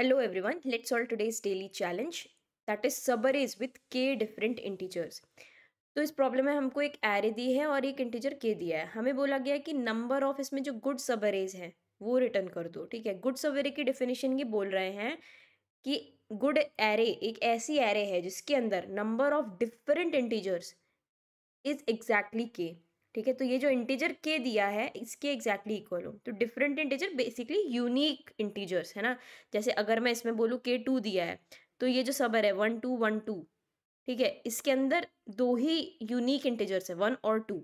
Hello everyone, let's solve today's daily challenge that is subarrays with k different integers. तो इस problem में हमको एक एरे दी है और एक इंटीजर के दिया है हमें बोला गया है कि नंबर ऑफ इसमें जो गुड सबरेज हैं वो रिटर्न कर दो ठीक है गुड सबरे की डेफिनेशन ये बोल रहे हैं कि गुड एरे एक ऐसी एरे है जिसके अंदर number of different integers is exactly K ठीक है तो ये जो इंटीजर के दिया है इसके एग्जैक्टली इक्वल हो तो different integer basically unique integers है ना जैसे अगर मैं इसमें बोलूँ के टू दिया है तो ये जो सबर है वन टू वन टू ठीक है इसके अंदर दो ही यूनिक इंटीजर्स है वन और टू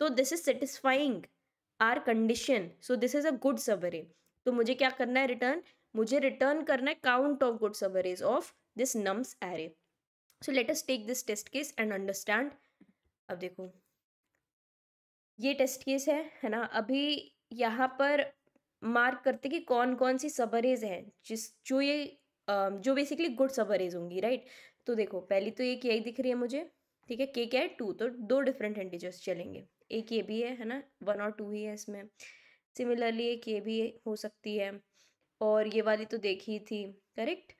तो this is satisfying our condition so this is a good subarray तो मुझे क्या करना है रिटर्न मुझे रिटर्न करना है count of good subarrays of this nums array so let us take this test case and understand अब देखो ये टेस्ट केस है है ना अभी यहाँ पर मार्क करते कि कौन कौन सी सबरेज हैं जिस जो ये जो बेसिकली गुड सबरेज होंगी राइट तो देखो पहली तो एक यही दिख रही है मुझे ठीक है के क्या है टू तो दो डिफरेंट इंटीजर्स चलेंगे एक ये भी है है ना वन और टू ही है इसमें सिमिलरली एक ये भी हो सकती है और ये वाली तो देखी थी करेक्ट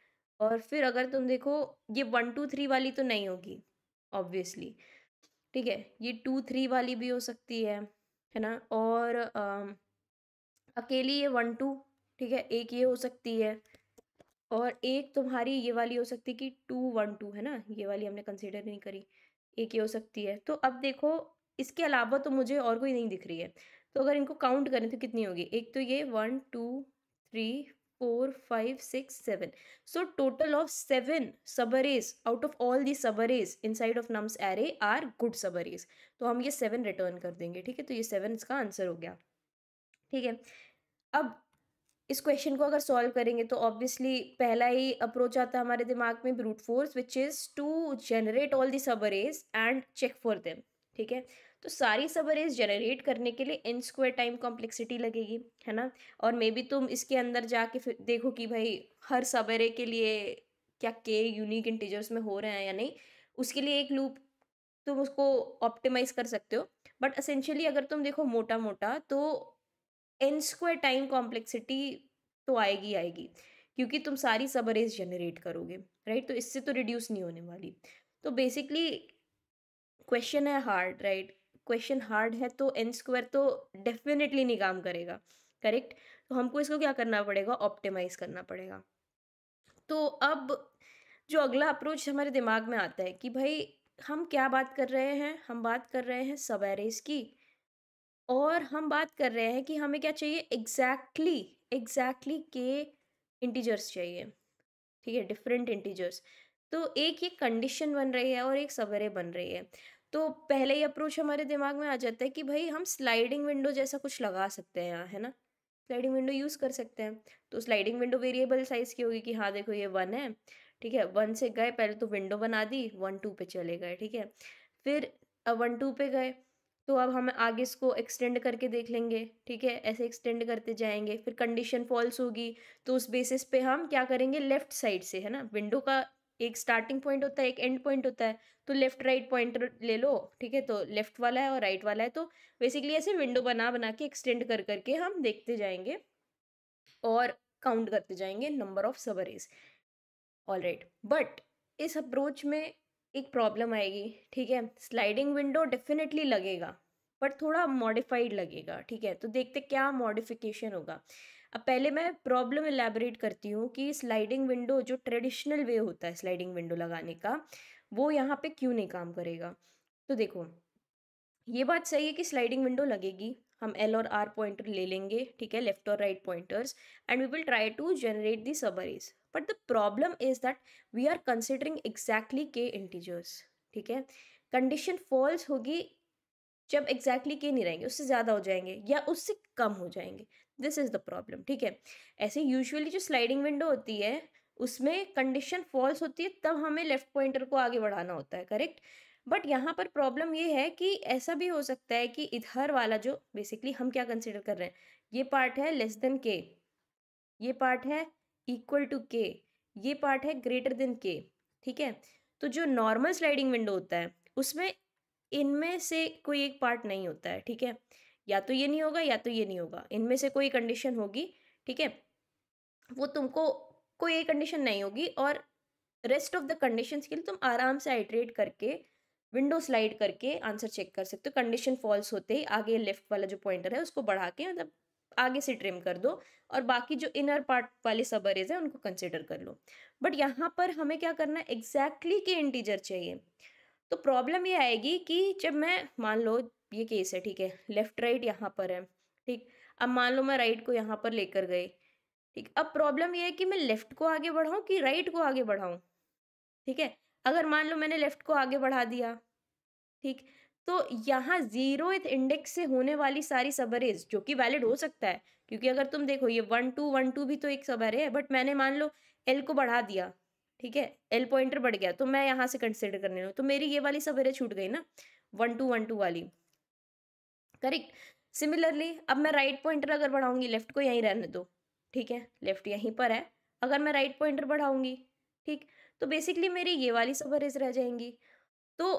और फिर अगर तुम देखो ये वन टू थ्री वाली तो नहीं होगी ऑब्वियसली ठीक है ये टू थ्री वाली भी हो सकती है है ना और आ, अकेली ये वन टू ठीक है एक ये हो सकती है और एक तुम्हारी ये वाली हो सकती है कि टू वन टू है ना ये वाली हमने कंसिडर नहीं करी एक ये हो सकती है तो अब देखो इसके अलावा तो मुझे और कोई नहीं दिख रही है तो अगर इनको काउंट करें तो कितनी होगी एक तो ये one two three four five six seven so total of seven subarrays out of all the subarrays inside of nums array are good subarrays तो हम ये सेवन रिटर्न कर देंगे ठीक है तो ये सेवन इसका आंसर हो गया ठीक है अब इस क्वेश्चन को अगर सॉल्व करेंगे तो ऑब्वियसली पहला ही अप्रोच आता है हमारे दिमाग में brute force which is to generate all the subarrays and check for them ठीक है तो सारी सब अरेज जनरेट करने के लिए एन स्क्वायर टाइम कॉम्प्लेक्सिटी लगेगी है ना और मे बी तुम इसके अंदर जाके फिर देखो कि भाई हर सब अरे के लिए क्या के यूनिक इंटीजर्स में हो रहे हैं या नहीं उसके लिए एक लूप तुम उसको ऑप्टिमाइज कर सकते हो बट असेंशली अगर तुम देखो मोटा मोटा तो एन स्क्वायर टाइम कॉम्प्लेक्सिटी तो आएगी आएगी क्योंकि तुम सारी सब अरेज जनरेट करोगे राइट तो इससे तो रिड्यूस नहीं होने वाली तो बेसिकली क्वेश्चन है हार्ड राइट क्वेश्चन हार्ड है तो एन स्क्वायर तो डेफिनेटली नहीं काम करेगा करेक्ट तो हमको इसको क्या करना पड़ेगा ऑप्टिमाइज करना पड़ेगा तो अब जो अगला अप्रोच हमारे दिमाग में आता है कि भाई हम क्या बात कर रहे हैं हम बात कर रहे हैं सब एरेज की और हम बात कर रहे हैं कि हमें क्या चाहिए एग्जैक्टली exactly, एग्जैक्टली exactly के इंटीजर्स चाहिए ठीक है डिफरेंट इंटीजर्स तो एक ये कंडीशन बन रही है और एक सवेरे बन रही है तो पहले ही अप्रोच हमारे दिमाग में आ जाता है कि भाई हम स्लाइडिंग विंडो जैसा कुछ लगा सकते हैं यहाँ है ना स्लाइडिंग विंडो यूज़ कर सकते हैं तो स्लाइडिंग विंडो वेरिएबल साइज़ की होगी कि हाँ देखो ये वन है ठीक है वन से गए पहले तो विंडो बना दी वन टू पे चले गए ठीक है फिर वन टू पे गए तो अब हम आगे इसको एक्सटेंड करके देख लेंगे ठीक है ऐसे एक्सटेंड करते जाएंगे फिर कंडीशन फॉल्स होगी तो उस बेसिस पे हम क्या करेंगे लेफ्ट साइड से है ना विंडो का एक स्टार्टिंग पॉइंट होता है एक एंड पॉइंट होता है तो लेफ्ट राइट पॉइंट ले लो ठीक है तो लेफ्ट वाला है और राइट वाला है तो बेसिकली ऐसे विंडो बना बना के एक्सटेंड कर करके हम देखते जाएंगे और काउंट करते जाएंगे number of subarrays all right but इस अप्रोच में एक प्रॉब्लम आएगी ठीक है स्लाइडिंग विंडो डेफिनेटली लगेगा बट थोड़ा मॉडिफाइड लगेगा ठीक है तो देखते क्या मॉडिफिकेशन होगा अब पहले मैं प्रॉब्लम एलेबरेट करती हूँ कि स्लाइडिंग विंडो जो ट्रेडिशनल वे होता है स्लाइडिंग विंडो लगाने का वो यहाँ पे क्यों नहीं काम करेगा तो देखो ये बात सही है कि स्लाइडिंग विंडो लगेगी हम एल और आर पॉइंटर ले लेंगे ठीक है लेफ्ट और right pointers and we will try to generate the sub but the problem is that we are considering exactly K integers ठीक है कंडीशन फॉल्स होगी जब एग्जैक्टली exactly के नहीं रहेंगे उससे ज़्यादा हो जाएंगे या उससे कम हो जाएंगे दिस इज़ द प्रॉब्लम ठीक है ऐसे यूजुअली जो स्लाइडिंग विंडो होती है उसमें कंडीशन फॉल्स होती है तब हमें लेफ्ट पॉइंटर को आगे बढ़ाना होता है करेक्ट बट यहाँ पर प्रॉब्लम ये है कि ऐसा भी हो सकता है कि इधर वाला जो बेसिकली हम क्या कंसिडर कर रहे हैं ये पार्ट है लेस देन के ये पार्ट है इक्वल टू के ये पार्ट है ग्रेटर देन के ठीक है तो जो नॉर्मल स्लाइडिंग विंडो होता है उसमें इनमें से कोई एक पार्ट नहीं होता है ठीक है या तो ये नहीं होगा या तो ये नहीं होगा इनमें से कोई कंडीशन होगी ठीक है वो तुमको कोई ये कंडीशन नहीं होगी और रेस्ट ऑफ द कंडीशंस के लिए तुम आराम से आइट्रेट करके विंडो स्लाइड करके आंसर चेक कर सकते हो कंडीशन फॉल्स होते ही आगे लेफ्ट वाला जो पॉइंटर है उसको बढ़ा के मतलब आगे से ट्रिम कर दो और बाकी जो इनर पार्ट वाले सब अरेज हैं उनको कंसिडर कर लो बट यहाँ पर हमें क्या करना है एग्जैक्टली exactly के इंटीजर चाहिए तो प्रॉब्लम ये आएगी कि जब मैं मान लो ये केस है ठीक है लेफ्ट राइट यहाँ पर है ठीक अब मान लो मैं राइट को यहाँ पर लेकर गई ठीक अब प्रॉब्लम ये है कि मैं लेफ्ट को आगे बढ़ाऊँ कि राइट को आगे बढ़ाऊँ ठीक है अगर मान लो मैंने लेफ्ट को आगे बढ़ा दिया ठीक तो यहाँ जीरो इंडेक्स से होने वाली सारी सबरेज जो कि वैलिड हो सकता है क्योंकि अगर तुम देखो ये वन टू वन टू भी तो एक सबर है बट मैंने मान लो एल को बढ़ा दिया ठीक है एल पॉइंटर बढ़ गया तो मैं यहाँ से कंसिडर करने लूँ तो मेरी ये वाली सबरेज छूट गई ना वन टू वन टू वाली करेक्ट सिमिलरली अब मैं राइट पॉइंटर अगर बढ़ाऊंगी लेफ्ट को यहीं रहने दो ठीक है लेफ्ट यहीं पर है अगर मैं राइट पॉइंटर बढ़ाऊंगी ठीक तो बेसिकली मेरी ये वाली सब अरेज रह जाएंगी तो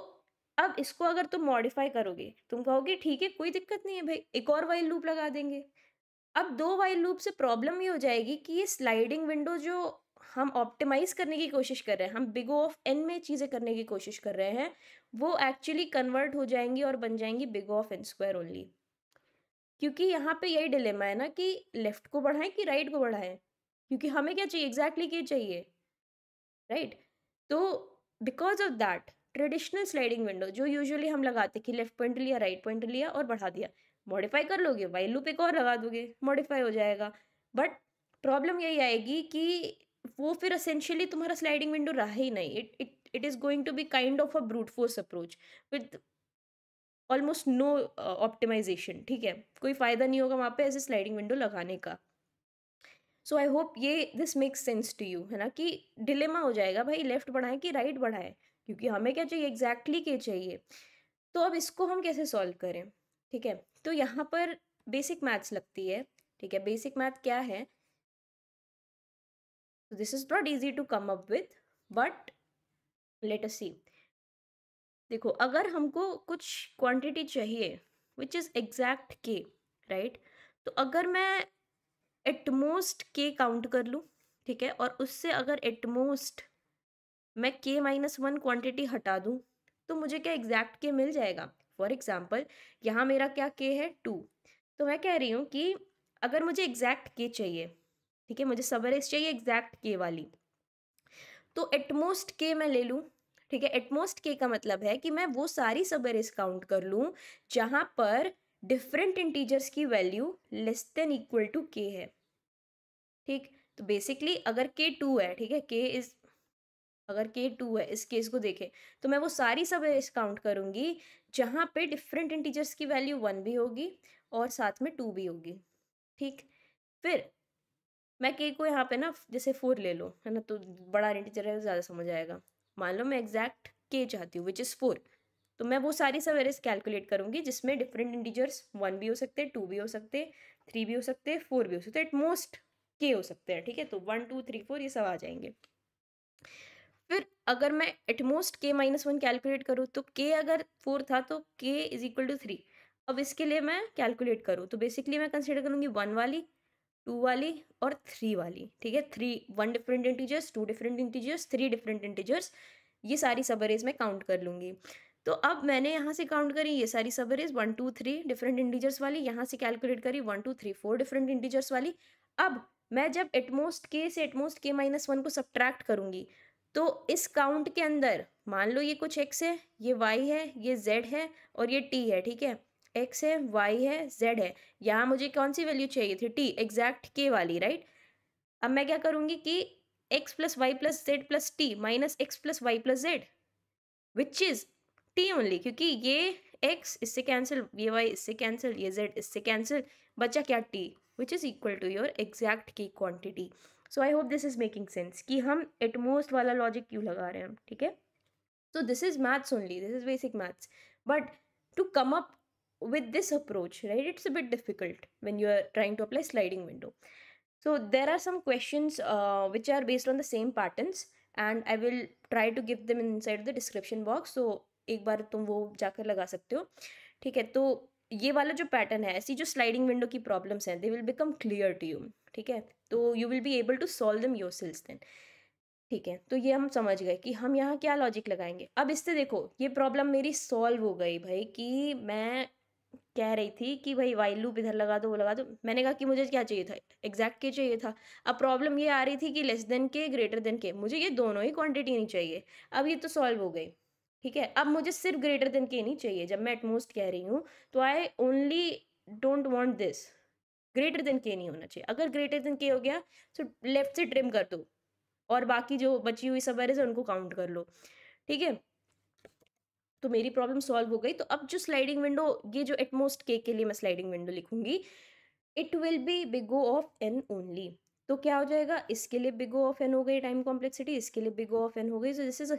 अब इसको अगर तुम मॉडिफाई करोगे तुम कहोगे ठीक है कोई दिक्कत नहीं है भाई एक और वाइल लूप लगा देंगे अब दो वाइल लूप से प्रॉब्लम ये हो जाएगी कि ये स्लाइडिंग विंडो जो हम ऑप्टिमाइज़ करने की कोशिश कर रहे हैं हम बिगो ऑफ एन में चीज़ें करने की कोशिश कर रहे हैं वो एक्चुअली कन्वर्ट हो जाएंगी और बन जाएंगी big O of N square only क्योंकि यहाँ पे यही डिलेमा है ना कि लेफ़्ट को बढ़ाएं कि राइट को बढ़ाएं क्योंकि हमें क्या चाहिए एग्जैक्टली exactly क्या चाहिए राइट right? तो because of that traditional sliding window जो यूजुअली हम लगाते कि लेफ्ट पॉइंट लिया राइट पॉइंट लिया और बढ़ा दिया मॉडिफाई कर लोगे वाइल लूप एक और लगा दोगे मॉडिफाई हो जाएगा बट प्रॉब्लम यही आएगी कि वो फिर असेंशियली तुम्हारा स्लाइडिंग विंडो रहा ही नहीं it it it is going to be kind of a brute force approach with almost no optimization ठीक है कोई फ़ायदा नहीं होगा वहाँ पे ऐसे स्लाइडिंग विंडो लगाने का सो आई होप ये this makes sense to you है ना कि डिलेमा हो जाएगा भाई लेफ्ट बढ़ाएं कि राइट right बढ़ाएं क्योंकि हमें क्या चाहिए एग्जैक्टली exactly क्या चाहिए तो अब इसको हम कैसे सॉल्व करें ठीक है तो यहाँ पर बेसिक मैथ्स लगती है ठीक है बेसिक मैथ क्या है So this is not easy to come up with but let us see. देखो अगर हमको कुछ क्वांटिटी चाहिए which is exact K right तो अगर मैं एटमोस्ट के काउंट कर लूँ ठीक है और उससे अगर एटमोस्ट मैं के माइनस वन क्वान्टिटी हटा दूँ तो मुझे क्या एग्जैक्ट के मिल जाएगा फॉर एग्जाम्पल यहाँ मेरा क्या के है टू तो मैं कह रही हूँ कि अगर मुझे एग्जैक्ट के चाहिए ठीक है मुझे सब रेस चाहिए एग्जैक्ट के वाली तो एटमोस्ट के मैं ले लूँ ठीक है एटमोस्ट के का मतलब है कि मैं वो सारी सब रेस काउंट कर लूँ जहाँ पर डिफरेंट इंटीजर्स की value less than equal to K है ठीक तो बेसिकली अगर के टू है ठीक है के इज अगर के टू है इस केस को देखें तो मैं वो सारी सब रेस काउंट करूँगी जहाँ पे डिफरेंट इंटीजर्स की वैल्यू वन भी होगी और साथ में टू भी होगी ठीक फिर मैं के को यहाँ पे ना जैसे फोर ले लो है ना तो बड़ा इंटीजर है ज़्यादा समझ आएगा मान लो मैं एग्जैक्ट के चाहती हूँ विच इज़ फोर तो मैं वो सारी सब एरेस कैलकुलेट करूँगी जिसमें डिफरेंट इंटीजर्स वन भी हो सकते टू भी हो सकते थ्री भी हो सकते फोर भी हो सकते एट मोस्ट के हो सकते हैं ठीक है तो वन टू थ्री फोर ये सब आ जाएंगे फिर अगर मैं एटमोस्ट के माइनस वन कैलकुलेट करूँ तो के अगर फोर था तो के इज इक्वल टू थ्री अब इसके लिए मैं कैलकुलेट करूँ तो बेसिकली मैं कंसिडर करूँगी वन वाली टू वाली और थ्री वाली ठीक है three one different integers two different integers three different integers ये सारी सबरेज मैं काउंट कर लूँगी तो अब मैंने यहाँ से काउंट करी ये सारी subarrays one two three different integers वाली यहाँ से कैलकुलेट करी one two three four different integers वाली अब मैं जब एटमोस्ट के से एटमोस्ट के माइनस वन को सब्ट्रैक्ट करूँगी तो इस काउंट के अंदर मान लो ये कुछ एक्स है ये वाई है ये जेड है और ये टी है ठीक है एक्स है वाई है जेड है यहाँ मुझे कौन सी वैल्यू चाहिए थी टी एग्जैक्ट के वाली राइट अब मैं क्या करूँगी कि X plus Y plus Z plus T minus X plus Y plus Z which is T only क्योंकि ये एक्स इससे कैंसिल ये वाई इससे कैंसिल ये जेड इससे कैंसिल बचा क्या T which is equal to your exact की quantity so I hope this is making sense कि हम एटमोस्ट वाला लॉजिक क्यों लगा रहे हैं ठीक है so this is maths only this is basic maths but to come up with this approach, right, it's a bit difficult when you are trying to apply sliding window. So there are some questions uh, which are based on the same patterns and I will try to give them inside the description box. So एक बार तुम वो जाकर लगा सकते हो ठीक है तो ये वाला जो पैटर्न है ऐसी जो स्लाइडिंग विंडो की प्रॉब्लम्स हैं they will become clear to you ठीक है तो you will be able to solve them yourselves then ठीक है तो ये हम समझ गए कि हम यहाँ क्या लॉजिक लगाएंगे अब इससे देखो ये प्रॉब्लम मेरी सॉल्व हो गई भाई कि मैं कह रही थी कि भाई वाइल लूप इधर लगा दो वो लगा दो मैंने कहा कि मुझे क्या चाहिए था एग्जैक्ट के चाहिए था अब प्रॉब्लम ये आ रही थी कि less than K greater than K मुझे ये दोनों ही क्वांटिटी नहीं चाहिए अब ये तो सॉल्व हो गई ठीक है अब मुझे सिर्फ ग्रेटर देन के नहीं चाहिए जब मैं एटमोस्ट कह रही हूँ तो I only don't want this greater than K नहीं होना चाहिए अगर ग्रेटर देन के हो गया तो लेफ्ट से ट्रिम कर दो और बाकी जो बची हुई सब है उनको काउंट कर लो ठीक है तो मेरी प्रॉब्लम सॉल्व हो गई तो अब जो स्लाइडिंग विंडो ये जो एटमोस्ट के के लिए मैं स्लाइडिंग विंडो लिखूंगी it will be big O of N only तो क्या हो जाएगा इसके लिए बिगो ऑफ एन हो गई टाइम कॉम्प्लेक्सिटी इसके लिए बिगो ऑफ एन हो गई so this is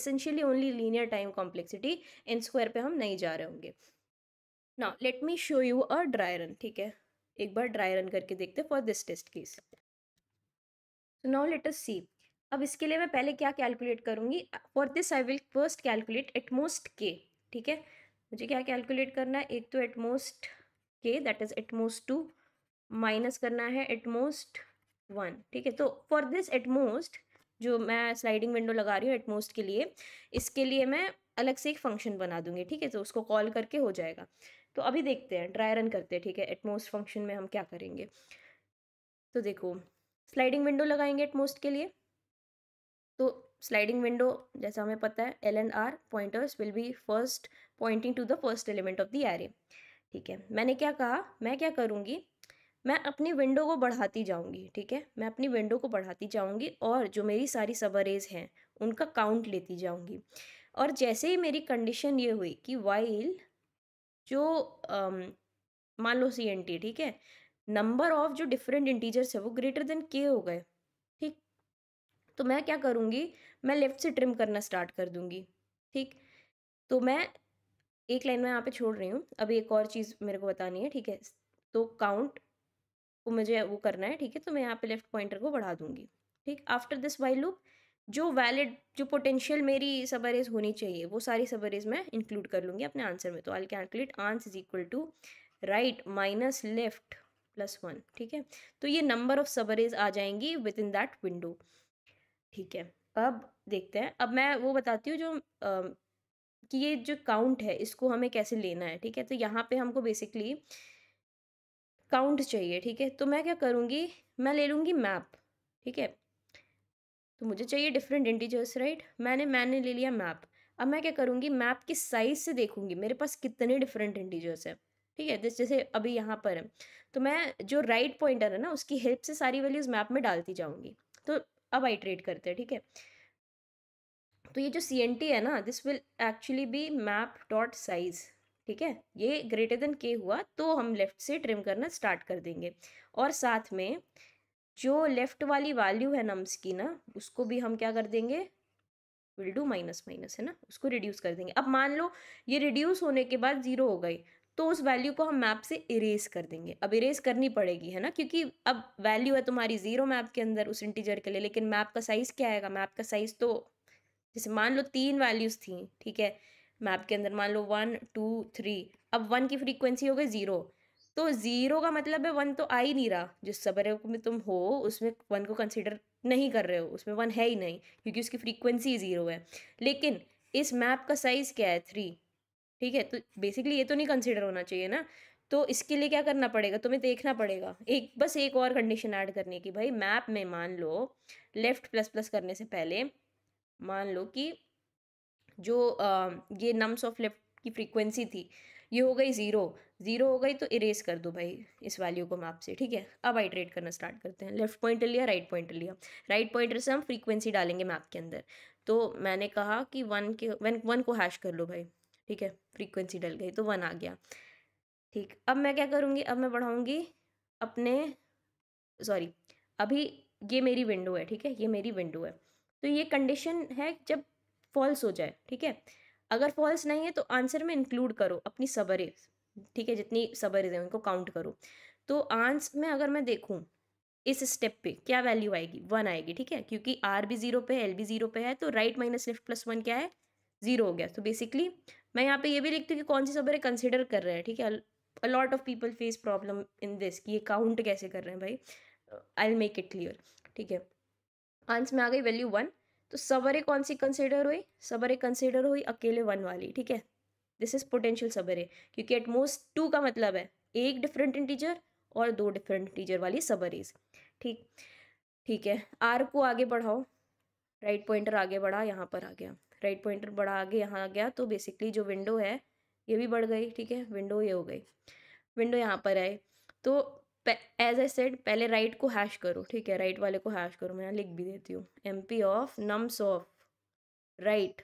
essentially only linear time complexity N square पे हम नहीं जा रहे होंगे ना let me show you a dry run ठीक है एक बार ड्राई रन करके देखते for this test case now let us see अब इसके लिए मैं पहले क्या कैलकुलेट करूँगी for this I will first calculate at most K ठीक है मुझे क्या कैलकुलेट करना है एक तो at most K that is at most two minus करना है एटमोस्ट वन ठीक है तो फॉर दिस एटमोस्ट जो मैं स्लाइडिंग विंडो लगा रही हूँ एटमोस्ट के लिए इसके लिए मैं अलग से एक फंक्शन बना दूंगी ठीक है तो उसको कॉल करके हो जाएगा तो अभी देखते हैं ड्राई रन करते हैं ठीक है एटमोस्ट फंक्शन में हम क्या करेंगे तो देखो स्लाइडिंग विंडो लगाएंगे एटमोस्ट के लिए तो स्लाइडिंग विंडो जैसा हमें पता है L and R pointers will be first pointing to the first element of the array ठीक है मैंने क्या कहा मैं क्या करूँगी मैं अपनी विंडो को बढ़ाती जाऊँगी ठीक है मैं अपनी विंडो को बढ़ाती जाऊँगी और जो मेरी सारी सबरेज हैं उनका काउंट लेती जाऊँगी और जैसे ही मेरी कंडीशन ये हुई कि वाइल जो मान लो सी एन टी ठीक है नंबर ऑफ जो डिफरेंट इंटीजर्स है वो ग्रेटर देन के हो गए तो मैं क्या करूँगी मैं लेफ़्ट से ट्रिम करना स्टार्ट कर दूँगी ठीक तो मैं एक लाइन में यहाँ पे छोड़ रही हूँ अभी एक और चीज़ मेरे को बतानी है ठीक है तो काउंट को मुझे वो करना है ठीक है तो मैं यहाँ पे लेफ़्ट पॉइंटर को बढ़ा दूंगी ठीक आफ्टर दिस वाई लूप जो वैलिड जो पोटेंशियल मेरी सबरेज होनी चाहिए वो सारी सबरेज मैं इंक्लूड कर लूँगी अपने आंसर में तो I calculate ans is equal to right minus left plus one ठीक है तो ये नंबर ऑफ सबरेज आ जाएंगी विद इन दैट विंडो ठीक है अब देखते हैं अब मैं वो बताती हूँ जो आ, कि ये जो काउंट है इसको हमें कैसे लेना है ठीक है तो यहाँ पे हमको बेसिकली काउंट चाहिए ठीक है तो मैं क्या करूँगी मैं ले लूँगी मैप ठीक है तो मुझे चाहिए डिफरेंट इंटीजर्स राइट मैंने मैंने ले लिया मैप अब मैं क्या करूँगी मैप की साइज से देखूँगी मेरे पास कितने डिफरेंट इंटीजर्स हैं ठीक है दिस जैसे अभी यहाँ पर है तो मैं जो राइट right पॉइंटर है ना उसकी हेल्प से सारी वैल्यूज़ मैप में डालती जाऊँगी तो अब आइट्रेट करते हैं ठीक है तो ये जो सी एन टी है ना this will actually be map dot size ठीक है ये ग्रेटर देन के हुआ तो हम लेफ़्ट से ट्रिम करना स्टार्ट कर देंगे और साथ में जो लेफ़्ट वाली वैल्यू है नम्स की ना उसको भी हम क्या कर देंगे विल डू माइनस माइनस है ना उसको रिड्यूस कर देंगे अब मान लो ये रिड्यूस होने के बाद ज़ीरो हो गई तो उस वैल्यू को हम मैप से इरेज कर देंगे अब इरेज करनी पड़ेगी है ना क्योंकि अब वैल्यू है तुम्हारी ज़ीरो मैप के अंदर उस इंटीजर के लिए लेकिन मैप का साइज़ क्या आएगा मैप का साइज़ तो जैसे मान लो तीन वैल्यूज़ थी ठीक है मैप के अंदर मान लो वन टू थ्री अब वन की फ्रीक्वेंसी हो गई ज़ीरो तो ज़ीरो का मतलब है वन तो आ ही नहीं रहा जिस सबर में तुम हो उसमें वन को कंसिडर नहीं कर रहे हो उसमें वन है ही नहीं क्योंकि उसकी फ्रीक्वेंसी ज़ीरो है लेकिन इस मैप का साइज़ क्या है थ्री ठीक है तो बेसिकली ये तो नहीं कंसिडर होना चाहिए ना तो इसके लिए क्या करना पड़ेगा तुम्हें देखना पड़ेगा एक बस एक और कंडीशन ऐड करने की भाई मैप में मान लो लेफ़्ट प्लस प्लस करने से पहले मान लो कि जो आ, ये नम्स ऑफ लेफ़्ट की फ्रीक्वेंसी थी ये हो गई ज़ीरो ज़ीरो हो गई तो इरेज कर दो भाई इस वैल्यू को मैप से ठीक है अब आइट्रेट करना स्टार्ट करते हैं लेफ़्ट पॉइंटर लिया राइट पॉइंटर लिया राइट पॉइंटर से हम फ्रीक्वेंसी डालेंगे मैप के अंदर तो मैंने कहा कि वन के वन वन को हैश कर लो भाई ठीक है फ्रीक्वेंसी डल गई तो वन आ गया ठीक अब मैं क्या करूँगी अब मैं बढ़ाऊँगी अपने सॉरी अभी ये मेरी विंडो है ठीक है ये मेरी विंडो है तो ये कंडीशन है जब फॉल्स हो जाए ठीक है अगर फॉल्स नहीं है तो आंसर में इंक्लूड करो अपनी सबरे ठीक है जितनी सबरे हैं उनको काउंट करो तो आंस में अगर मैं देखूँ इस स्टेप पे क्या वैल्यू आएगी वन आएगी ठीक है क्योंकि आर भी जीरो पे है एल भी जीरो पे है तो right minus left plus one क्या है जीरो हो गया तो बेसिकली मैं यहाँ पे ये भी लिखती हूँ कि कौन सी सबरे कंसिडर कर रहे हैं ठीक है a lot of people face problem in this कि ये काउंट कैसे कर रहे हैं भाई आई मेक इट क्लियर ठीक है आंस में आ गई वैल्यू वन तो सबरे कौन सी कंसिडर हुई सबरे कंसिडर हुई अकेले वन वाली ठीक है दिस इज पोटेंशियल सबरे क्योंकि एटमोस्ट टू का मतलब है एक डिफरेंट इंटीजर और दो डिफरेंट इंटीजर वाली सबरीज ठीक ठीक है आर को आगे बढ़ाओ राइट पॉइंटर आगे बढ़ा यहाँ पर आ गया राइट पॉइंटर बड़ा आगे यहाँ आ गया तो बेसिकली जो विंडो है ये भी बढ़ गई ठीक है विंडो ये हो गई विंडो यहाँ पर आए तो एज ए सेड पहले राइट को हैश करो ठीक है राइट वाले को हैश करो मैं यहाँ लिख भी देती हूँ M P of nums of right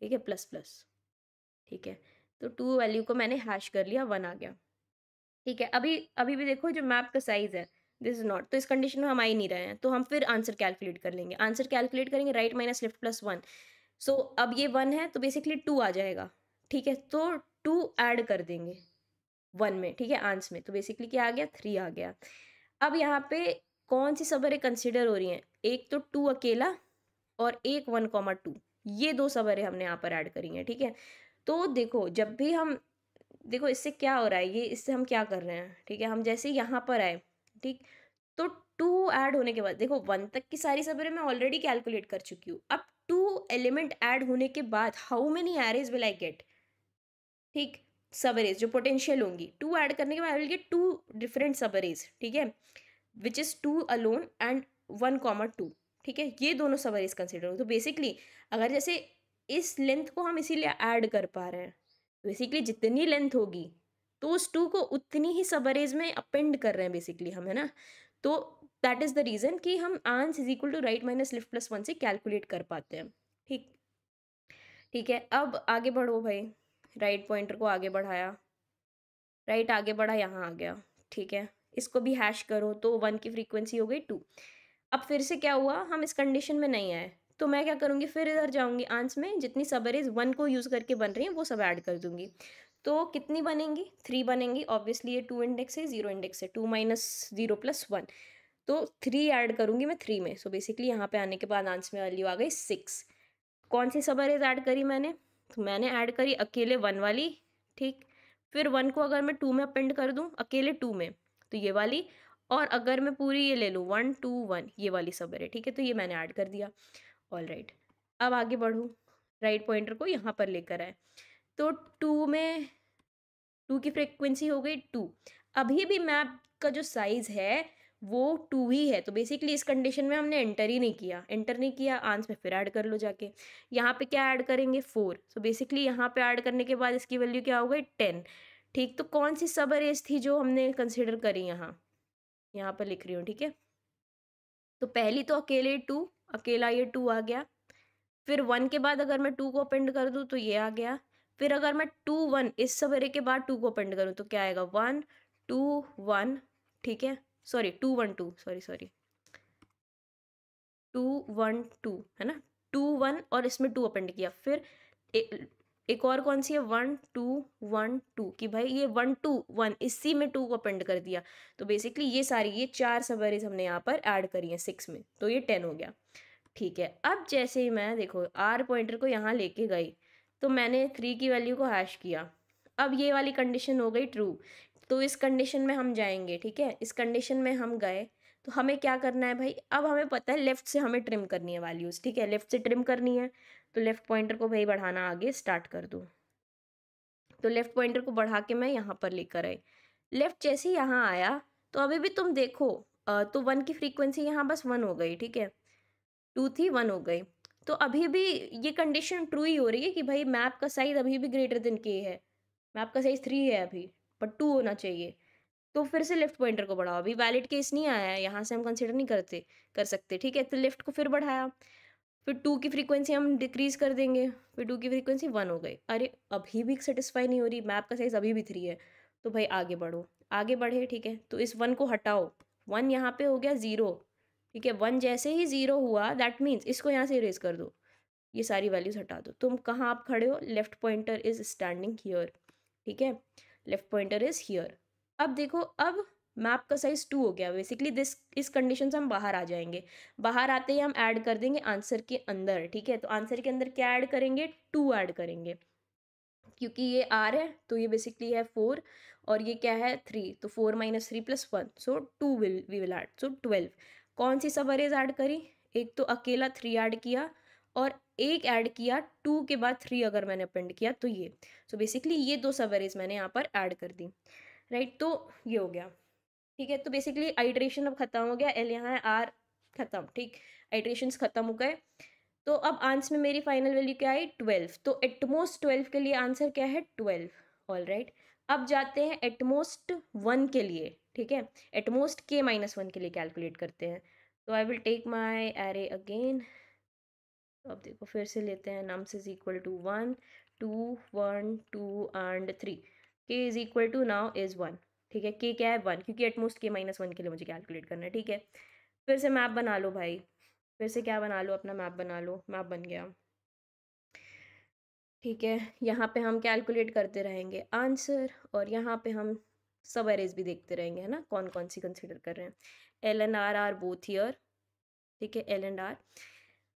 ठीक है प्लस प्लस ठीक है तो टू वैल्यू को मैंने हैश कर लिया वन आ गया ठीक है अभी अभी भी देखो जो मैप का साइज़ है दिस इज नॉट तो इस कंडीशन में हम आ ही नहीं रहे हैं तो हम फिर आंसर कैलकुलेट कर लेंगे आंसर कैलकुलेट करेंगे right minus left plus one so so, अब ये वन है तो बेसिकली टू आ जाएगा ठीक है तो टू ऐड कर देंगे वन में ठीक है आंस में तो बेसिकली क्या आ गया थ्री आ गया अब यहाँ पे कौन सी सबरें कंसिडर हो रही हैं एक तो टू अकेला और एक वन कॉमा टू ये दो सबरें हमने यहाँ पर ऐड करी हैं ठीक है तो देखो जब भी हम देखो इससे क्या हो रहा है ये इससे हम क्या कर रहे हैं ठीक है हम जैसे यहाँ पर आए ठीक तो टू ऐड होने के बाद देखो वन तक की सारी सबरें मैं ऑलरेडी कैलकुलेट कर चुकी हूँ अब टू एलिमेंट ऐड होने के बाद how many arrays will I get ठीक सब एरेज जो पोटेंशियल होंगी टू ऐड करने के बाद I will get two different subarrays ठीक है which is two alone and one comma two ठीक है ये दोनों सब एरेज कंसिडर हो तो बेसिकली अगर जैसे इस लेंथ को हम इसीलिए ऐड कर पा रहे हैं बेसिकली जितनी लेंथ होगी तो उस टू को उतनी ही सब एरेज में अपेंड कर रहे हैं बेसिकली हम है ना तो दैट इज़ द रीज़न कि हम ans is equal to right minus left plus one से कैलकुलेट कर पाते हैं ठीक ठीक है अब आगे बढ़ो भाई राइट पॉइंटर को आगे बढ़ाया राइट आगे बढ़ा यहाँ आ गया ठीक है इसको भी हैश करो तो वन की फ्रीक्वेंसी हो गई टू अब फिर से क्या हुआ हम इस कंडीशन में नहीं आए तो मैं क्या करूँगी फिर इधर जाऊँगी आंस में जितनी सब एरेज वन को यूज़ करके बन रही हैं वो सब ऐड कर दूँगी तो कितनी बनेंगी थ्री बनेंगी ऑब्वियसली ये टू इंडेक्स है ज़ीरो इंडेक्स है two minus zero plus one तो थ्री ऐड करूँगी मैं थ्री में सो बेसिकली यहाँ पे आने के बाद आंसर में वैल्यू आ गई सिक्स कौन सी सब अरेज ऐड करी मैंने तो मैंने ऐड करी अकेले वन वाली ठीक फिर वन को अगर मैं टू में अपेंड कर दूँ अकेले टू में तो ये वाली और अगर मैं पूरी ये ले लूँ वन टू वन ये वाली सब अरे ठीक है तो ये मैंने ऐड कर दिया ऑल राइट अब आगे बढ़ूँ राइट पॉइंटर को यहाँ पर लेकर आए तो टू में टू की फ्रिक्वेंसी हो गई टू अभी भी मैप का जो साइज़ है वो टू ही है तो बेसिकली इस कंडीशन में हमने एंटर ही नहीं किया एंटर नहीं किया आंस में फिर ऐड कर लो जाके यहाँ पे क्या ऐड करेंगे फोर सो बेसिकली यहाँ पे ऐड करने के बाद इसकी वैल्यू क्या हो गई टेन ठीक तो कौन सी सब अरेज थी जो हमने कंसिडर करी यहाँ यहाँ पर लिख रही हूँ ठीक है तो पहली तो अकेले टू अकेला ये टू आ गया फिर वन के बाद अगर मैं टू को अपेंड कर दूँ तो ये आ गया फिर अगर मैं टू वन इस सवेरे के बाद टू को अपेंड करूँ तो क्या आएगा वन टू वन ठीक है sorry two one two sorry sorry two one two है ना टू वन और इसमें टू अपेंड किया फिर ए, एक और कौन सी है वन टू वन टू कि भाई ये वन टू वन इसी में टू को अपेंड कर दिया तो बेसिकली ये सारी ये चार सबरीज हमने यहाँ पर ऐड करी है सिक्स में तो ये टेन हो गया ठीक है अब जैसे ही मैं देखो आर पॉइंटर को यहाँ लेके गई तो मैंने थ्री की वैल्यू को हैश किया अब ये वाली कंडीशन हो गई ट्रू तो इस कंडीशन में हम जाएंगे ठीक है इस कंडीशन में हम गए तो हमें क्या करना है भाई अब हमें पता है लेफ़्ट से हमें ट्रिम करनी है वैल्यूज़ ठीक है लेफ़्ट से ट्रिम करनी है तो लेफ़्ट पॉइंटर को भाई बढ़ाना आगे स्टार्ट कर दूँ तो लेफ़्ट पॉइंटर को बढ़ा के मैं यहाँ पर लेकर आई लेफ़्ट जैसे यहाँ आया तो अभी भी तुम देखो तो वन की फ्रीक्वेंसी यहाँ बस वन हो गई ठीक है टू थी वन हो गई तो अभी भी ये कंडीशन ट्रू ही हो रही है कि भाई मैप का साइज़ अभी भी ग्रेटर देन के है मैप का साइज़ थ्री है अभी बट टू होना चाहिए तो फिर से लेफ्ट पॉइंटर को बढ़ाओ अभी वैलिड केस नहीं आया है यहाँ से हम कंसिडर नहीं करते कर सकते ठीक है तो लेफ्ट को फिर बढ़ाया फिर टू की फ्रीक्वेंसी हम डिक्रीज़ कर देंगे फिर टू की फ्रीक्वेंसी वन हो गई अरे अभी भी सेटिस्फाई नहीं हो रही मैप का साइज़ अभी भी थ्री है तो भाई आगे बढ़ो आगे बढ़े ठीक है तो इस वन को हटाओ वन यहाँ पे हो गया ज़ीरो ठीक है वन जैसे ही ज़ीरो हुआ दैट मीन्स इसको यहाँ से इरेज कर दो ये सारी वैल्यूज़ हटा दो तुम कहाँ आप खड़े हो left pointer is standing here ठीक है लेफ्ट पॉइंटर इज़ हियर अब देखो अब मैप का साइज़ टू हो गया बेसिकली दिस इस कंडीशन से हम बाहर आ जाएंगे बाहर आते ही हम ऐड कर देंगे आंसर के अंदर ठीक है तो आंसर के अंदर क्या ऐड करेंगे टू ऐड करेंगे क्योंकि ये आर है तो ये बेसिकली है फोर और ये क्या है थ्री तो four minus three plus one so two will we will add so twelve कौन सी सब अरेज ऐड करी एक तो अकेला थ्री ऐड किया और एक ऐड किया टू के बाद थ्री अगर मैंने अपेंड किया तो ये सो so बेसिकली ये दो सब मैंने यहाँ पर ऐड कर दी राइट right? तो ये हो गया ठीक है तो बेसिकली आइड्रेशन अब खत्म हो गया एल यहाँ है आर खत्म ठीक आइड्रेशन खत्म हो गए तो अब आंसर में मेरी फाइनल वैल्यू क्या आई ट्वेल्व तो एटमोस्ट ट्वेल्व के लिए आंसर क्या है ट्वेल्व ऑल राइट अब जाते हैं एटमोस्ट वन के लिए ठीक है एटमोस्ट के माइनस वन के लिए कैलकुलेट करते हैं तो I will take my array again तो अब देखो फिर से लेते हैं nums is equal to one two one two and three k is equal to now is one ठीक है के क्या है वन क्योंकि एटमोस्ट के माइनस वन के लिए मुझे कैलकुलेट करना है ठीक है फिर से मैप बना लो भाई फिर से क्या बना लो अपना मैप बना लो मैप बन गया ठीक है यहाँ पे हम कैलकुलेट करते रहेंगे आंसर और यहाँ पे हम सब एरेज भी देखते रहेंगे है ना कौन कौन सी कंसिडर कर रहे हैं L and R are both here ठीक है एल एंड आर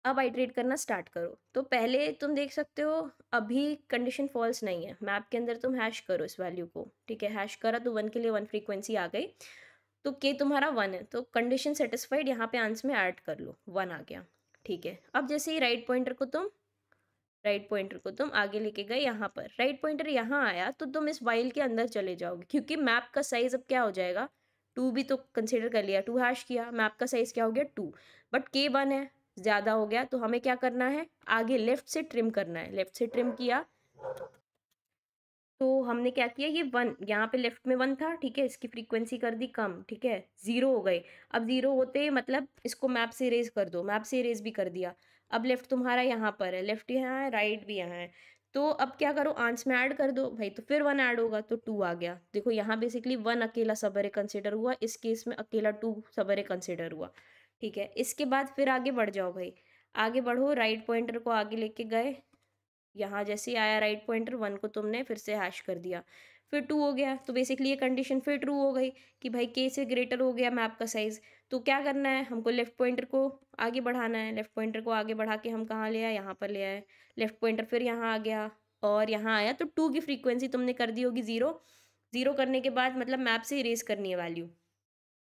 अब आइट्रेट करना स्टार्ट करो तो पहले तुम देख सकते हो अभी कंडीशन फॉल्स नहीं है मैप के अंदर तुम हैश करो इस वैल्यू को ठीक है हैश करा तो वन के लिए वन फ्रीक्वेंसी आ गई तो के तुम्हारा वन है तो कंडीशन सेटिस्फाइड यहाँ पे आंसर में ऐड कर लो वन आ गया ठीक है अब जैसे ही राइट पॉइंटर को तुम राइट पॉइंटर को तुम आगे लेके गए यहाँ पर राइट पॉइंटर यहाँ आया तो तुम इस वाइल के अंदर चले जाओगे क्योंकि मैप का साइज अब क्या हो जाएगा टू भी तो कंसिडर कर लिया टू हैश किया मैप का साइज क्या हो गया टू बट के वन है ज़्यादा हो गया तो हमें क्या करना है आगे लेफ्ट से ट्रिम करना है लेफ्ट से ट्रिम किया तो हमने क्या किया ये वन यहाँ पे लेफ्ट में वन था ठीक है इसकी फ्रीक्वेंसी कर दी कम ठीक है ज़ीरो हो गए अब ज़ीरो होते मतलब इसको मैप से इरेज कर दो मैप से इरेज भी कर दिया अब लेफ़्ट तुम्हारा यहाँ पर है लेफ़्ट यहाँ है राइट भी यहाँ है तो अब क्या करो आंस में ऐड कर दो भाई तो फिर वन ऐड होगा तो टू आ गया देखो यहाँ बेसिकली वन अकेला सबरे कंसिडर हुआ इस केस में अकेला टू सबरे कंसिडर हुआ ठीक है इसके बाद फिर आगे बढ़ जाओ भाई आगे बढ़ो राइट पॉइंटर को आगे लेके गए यहाँ जैसे आया राइट पॉइंटर वन को तुमने फिर से हैश कर दिया फिर टू हो गया तो बेसिकली ये कंडीशन फिर ट्रू हो गई कि भाई के से ग्रेटर हो गया मैप का साइज़ तो क्या करना है हमको लेफ़्ट पॉइंटर को आगे बढ़ाना है लेफ़्ट पॉइंटर को आगे बढ़ा के हम कहाँ ले आए यहाँ पर ले आए लेफ़्ट पॉइंटर फिर यहाँ आ गया और यहाँ आया तो टू की फ्रीक्वेंसी तुमने कर दी होगी ज़ीरो ज़ीरो करने के बाद मतलब मैप से इरेज करनी है वैल्यू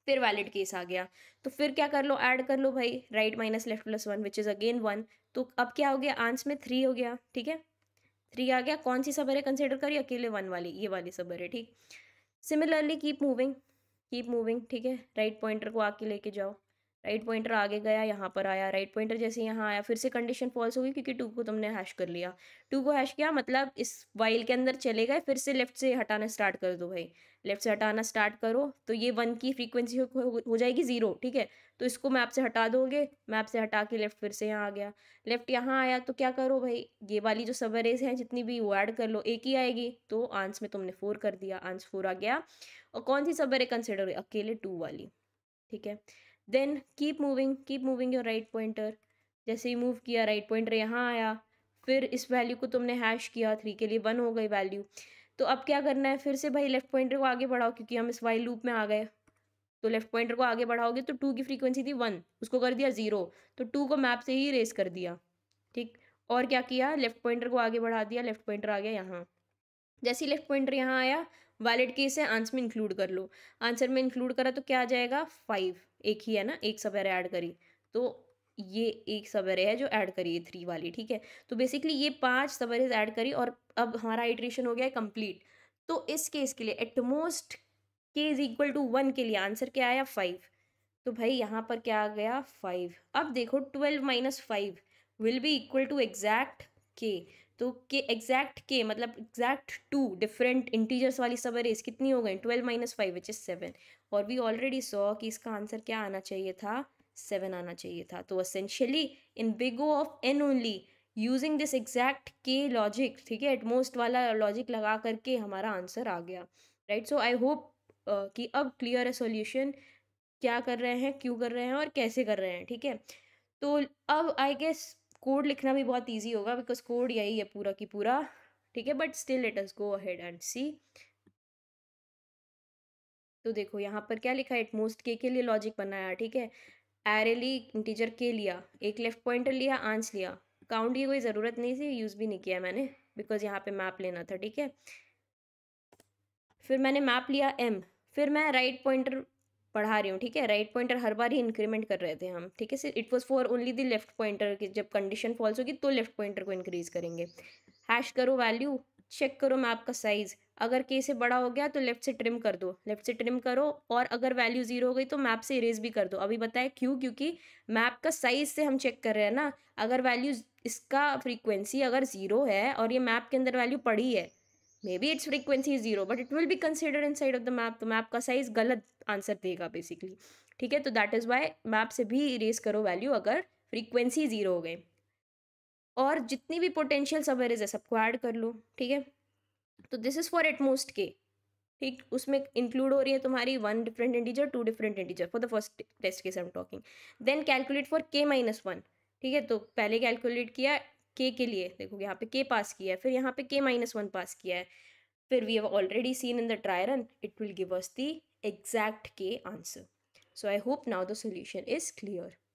फिर वैलिड केस आ गया तो फिर क्या कर लो ऐड कर लो भाई right minus left plus one which is again one तो अब क्या हो गया आंस में थ्री हो गया ठीक है थ्री आ गया कौन सी सबर है कंसिडर करिए अकेले वन वाली ये वाली सबर है ठीक similarly keep moving keep moving ठीक है राइट पॉइंटर को आके लेके जाओ राइट पॉइंटर आगे गया यहाँ पर आया राइट पॉइंटर जैसे यहाँ आया फिर से कंडीशन फॉल्स होगी क्योंकि टू को तुमने हैश कर लिया टू को हैश किया मतलब इस वाइल के अंदर चले गए फिर से लेफ्ट से हटाना स्टार्ट कर दो भाई लेफ्ट से हटाना स्टार्ट करो तो ये वन की फ्रीक्वेंसी हो, हो जाएगी ज़ीरो ठीक है तो इसको मैप से हटा दोगे मैप से हटा के लेफ्ट फिर से यहाँ आ गया लेफ्ट यहाँ आया तो क्या करो भाई ये वाली जो सब रेस हैं जितनी भी वो ऐड कर लो एक ही आएगी तो आंस में तुमने फोर कर दिया आंस फोर आ गया और कौन सी सब कंसिडर हुई अकेले टू वाली ठीक है then keep moving keep moving your right pointer जैसे ही मूव किया राइट पॉइंटर यहाँ आया फिर इस वैल्यू को तुमने हैश किया थ्री के लिए वन हो गई वैल्यू तो अब क्या करना है फिर से भाई लेफ्ट पॉइंटर को आगे बढ़ाओ क्योंकि हम इस वाइल लूप में आ गए तो लेफ्ट पॉइंटर को आगे बढ़ाओगे तो टू की फ्रीक्वेंसी थी वन उसको कर दिया ज़ीरो तो टू को मैप से ही रेस कर दिया ठीक और क्या किया लेफ्ट पॉइंटर को आगे बढ़ा दिया लेफ्ट पॉइंटर आ गया यहाँ जैसे ही लेफ्ट पॉइंटर यहाँ आया वैलिड केस है आंसर में इंक्लूड कर लो आंसर में इंक्लूड करा तो क्या आ जाएगा फाइव एक ही है ना एक सब एरे ऐड करी तो ये एक सब एरे है जो ऐड करी है थ्री वाली ठीक है तो बेसिकली ये पांच सब ऐड करी और अब हमारा आइट्रेशन हो गया है कम्प्लीट तो इस केस के लिए एटमोस्ट के इज इक्वल टू वन के लिए आंसर क्या आया फाइव तो भाई यहाँ पर क्या आ गया फाइव अब देखो twelve minus five will be equal to exact k तो के एग्जैक्ट के मतलब एग्जैक्ट टू डिफरेंट इंटीजर्स वाली सब अरेज कितनी हो गई twelve minus five which is seven और वी ऑलरेडी सॉ कि इसका आंसर क्या आना चाहिए था सेवन आना चाहिए था तो essentially in big O of N only using this exact k logic ठीक है एटमोस्ट वाला लॉजिक लगा करके हमारा आंसर आ गया राइट सो आई होप कि अब क्लियर है सोल्यूशन क्या कर रहे हैं क्यों कर रहे हैं और कैसे कर रहे हैं ठीक है तो अब आई गेस कोड लिखना भी बहुत ईजी होगा बिकॉज कोड यही है पूरा की पूरा ठीक है but still let us go ahead and see तो देखो यहाँ पर क्या लिखा है इट मोस्ट के के लिए लॉजिक बनाया ठीक है एरे ली इंटीजर के लिया एक लेफ्ट पॉइंटर लिया आंस लिया काउंट की कोई ज़रूरत नहीं थी यूज़ भी नहीं किया मैंने बिकॉज यहाँ पे मैप लेना था ठीक है फिर मैंने मैप लिया एम फिर मैं राइट पॉइंटर पढ़ा रही हूँ ठीक है राइट पॉइंटर हर बार ही इंक्रीमेंट कर रहे थे हम ठीक है it was for only the left pointer की जब कंडीशन फॉल्स होगी तो लेफ्ट पॉइंटर को इंक्रीज करेंगे हैश करो वैल्यू चेक करो मैप का साइज अगर के से बड़ा हो गया तो लेफ्ट से ट्रिम कर दो लेफ्ट से ट्रिम करो और अगर वैल्यू जीरो हो गई तो मैप से इरेज भी कर दो अभी बताए क्यों क्योंकि मैप का साइज से हम चेक कर रहे हैं ना अगर वैल्यू इसका फ्रीक्वेंसी अगर ज़ीरो है और ये मैप के अंदर वैल्यू पड़ी है maybe its frequency zero but it will be consider inside of the map तो मैप का साइज गलत आंसर देगा बेसिकली ठीक है तो दैट इज़ वाई मैप से भी इरेज करो वैल्यू अगर फ्रीक्वेंसी जीरो हो गए और जितनी भी पोटेंशियल सवेरेज है सबको ऐड कर लो ठीक है तो this is for at most K ठीक उसमें इंक्लूड हो रही है तुम्हारी one different integer two different integer for the first test case I am talking then calculate for k minus one ठीक है तो पहले कैलकुलेट किया के के लिए देखो यहाँ पे के पास किया है फिर यहाँ पे के माइनस वन पास किया है फिर we have already seen in the run it will give us the exact k answer so I hope now the solution is clear